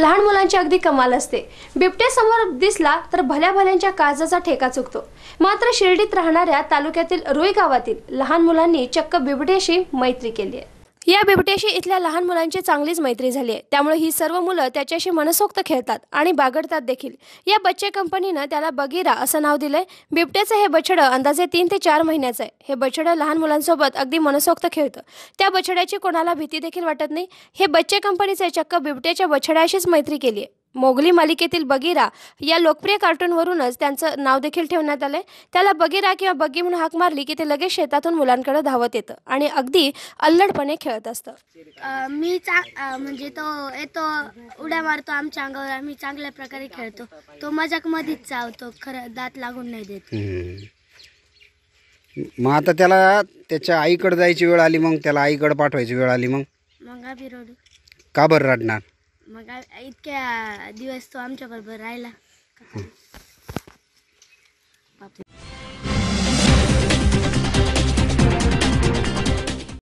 लहान मुलांची अगदी कमाल असते बिबटे समोर दिसला तर भल्या भल्यांच्या काळजाचा ठेका चुकतो मात्र शिर्डीत राहणाऱ्या तालुक्यातील रुई गावातील लहान मुलांनी चक्क बिबट्याशी मैत्री केली आहे या बिबट्याशी इथल्या लहान मुलांची चांगलीच मैत्री झाली आहे त्यामुळे ही सर्व मुलं त्याच्याशी मनसोक्त खेळतात आणि बागडतात देखील या बच्चे कंपनीनं त्याला बगीरा असं नाव दिलंय बिबट्याचं हे बछडं अंदाजे तीन ते चार महिन्याचं आहे हे बछडं लहान मुलांसोबत अगदी मनसोक्त खेळतं त्या बछड्याची कोणाला भीती देखील वाटत नाही हे बच्चे कंपनीचे चक्क बिबट्याच्या बछड्याशीच मैत्री केली आहे मोगली मालिकेतील बगीरा या लोकप्रिय कार्टूनवरूनच त्यांचं नाव देखील ठेवण्यात आलंय त्याला बगीरा किंवा बगी म्हणून हाक मारली की ते लगेच शेतातून मुलांकडे धावत येतं आणि अगदी अल्लडपणे खेळत असतं मी म्हणजे तो येतो उड्या मारतो आमच्या अंगावर आम्ही चांगल्या प्रकारे खेळतो तो मजाक मध्येच चावतो खरं दात लागून नाही देत मग आता त्याला त्याच्या आईकडे जायची वेळ आली मग त्याला आईकडे पाठवायची वेळ आली मग मग का बरं रडणार मग इतक्या दिवस तो आमच्याबरोबर राहिला